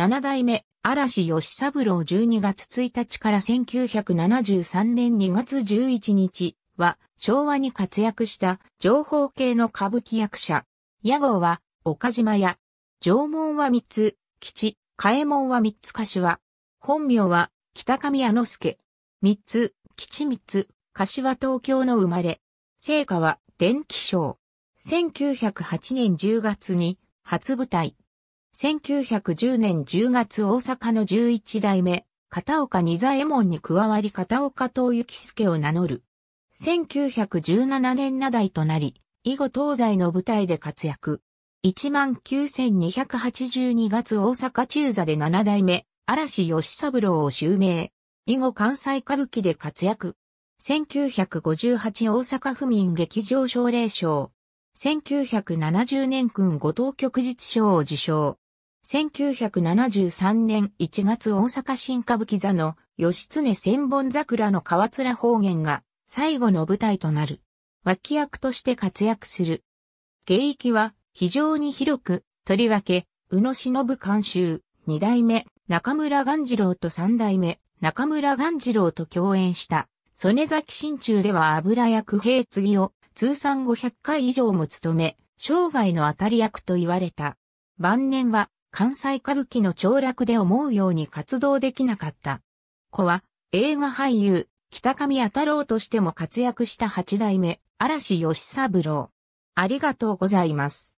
七代目、嵐吉三郎12月1日から1973年2月11日は、昭和に活躍した情報系の歌舞伎役者。屋号は、岡島屋。縄文は三つ、吉、嘉右衛門は三つ柏。本名は、北上屋之助。三つ、吉三つ、柏東京の生まれ。成果は、電気賞。1908年10月に、初舞台、1910年10月大阪の11代目、片岡二座衛門に加わり片岡東幸助を名乗る。1917年名代となり、以後東西の舞台で活躍。19,282月大阪中座で7代目、嵐吉三郎を襲名。以後関西歌舞伎で活躍。1958大阪府民劇場奨励賞。1970年君後藤旭日賞を受賞。1973年1月大阪新歌舞伎座の義経千本桜の河面方言が最後の舞台となる。脇役として活躍する。芸域は非常に広く、とりわけ、宇野忍監修、二代目、中村鴈治郎と三代目、中村鴈治郎と共演した、曽根崎新中では油役兵継ぎを通算500回以上も務め、生涯の当たり役と言われた。晩年は関西歌舞伎の凋落で思うように活動できなかった。子は映画俳優、北上太郎としても活躍した八代目、嵐吉三郎。ありがとうございます。